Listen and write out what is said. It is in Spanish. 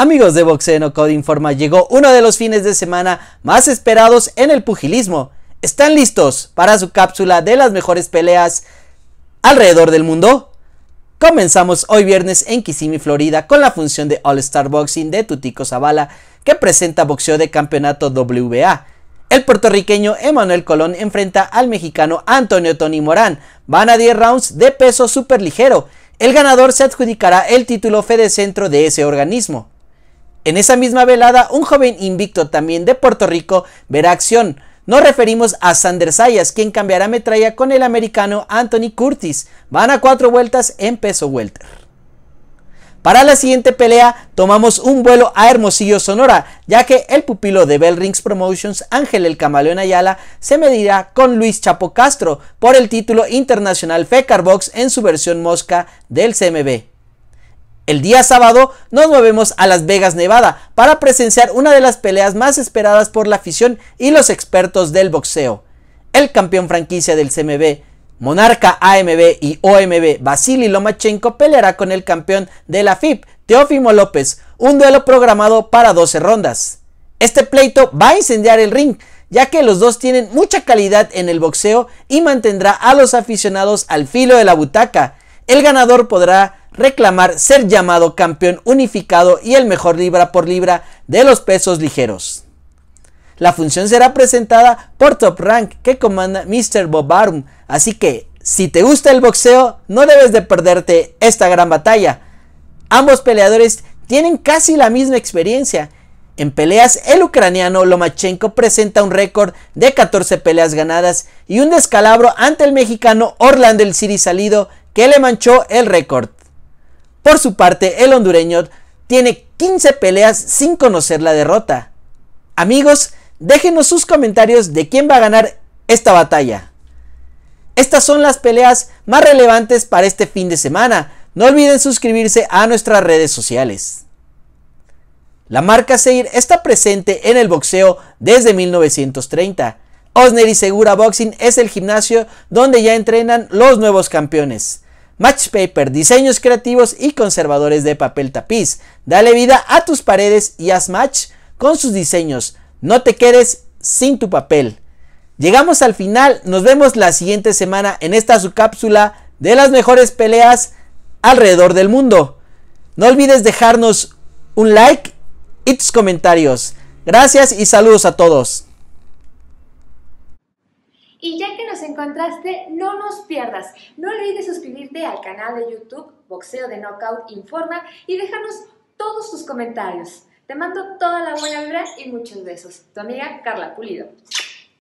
Amigos de Boxeo no Code Informa, llegó uno de los fines de semana más esperados en el pugilismo. ¿Están listos para su cápsula de las mejores peleas alrededor del mundo? Comenzamos hoy viernes en Kissimmee, Florida, con la función de All Star Boxing de Tutico Zavala, que presenta boxeo de campeonato WBA. El puertorriqueño Emanuel Colón enfrenta al mexicano Antonio Tony Morán. Van a 10 rounds de peso superligero. El ganador se adjudicará el título Fede Centro de ese organismo. En esa misma velada, un joven invicto también de Puerto Rico verá acción. Nos referimos a Sander Sayas, quien cambiará metralla con el americano Anthony Curtis. Van a cuatro vueltas en peso welter. Para la siguiente pelea tomamos un vuelo a Hermosillo, Sonora, ya que el pupilo de Bell Rings Promotions, Ángel el Camaleón Ayala, se medirá con Luis Chapo Castro por el título internacional Fecarbox en su versión mosca del CMB. El día sábado nos movemos a Las Vegas, Nevada, para presenciar una de las peleas más esperadas por la afición y los expertos del boxeo. El campeón franquicia del CMB, Monarca AMB y OMB, Vasily Lomachenko peleará con el campeón de la FIP Teófimo López, un duelo programado para 12 rondas. Este pleito va a incendiar el ring, ya que los dos tienen mucha calidad en el boxeo y mantendrá a los aficionados al filo de la butaca. El ganador podrá reclamar ser llamado campeón unificado y el mejor libra por libra de los pesos ligeros. La función será presentada por Top Rank que comanda Mr. Bob Arum, así que si te gusta el boxeo no debes de perderte esta gran batalla. Ambos peleadores tienen casi la misma experiencia. En peleas, el ucraniano Lomachenko presenta un récord de 14 peleas ganadas y un descalabro ante el mexicano Orlando El Ciri Salido que le manchó el récord. Por su parte, el hondureño tiene 15 peleas sin conocer la derrota. Amigos, déjenos sus comentarios de quién va a ganar esta batalla. Estas son las peleas más relevantes para este fin de semana. No olviden suscribirse a nuestras redes sociales. La marca Seir está presente en el boxeo desde 1930. Osner y Segura Boxing es el gimnasio donde ya entrenan los nuevos campeones match paper, diseños creativos y conservadores de papel tapiz. Dale vida a tus paredes y haz match con sus diseños. No te quedes sin tu papel. Llegamos al final, nos vemos la siguiente semana en esta subcápsula cápsula de las mejores peleas alrededor del mundo. No olvides dejarnos un like y tus comentarios. Gracias y saludos a todos. Y encontraste, no nos pierdas. No olvides suscribirte al canal de YouTube Boxeo de Knockout Informa y déjanos todos tus comentarios. Te mando toda la buena vibra y muchos besos. Tu amiga Carla Pulido.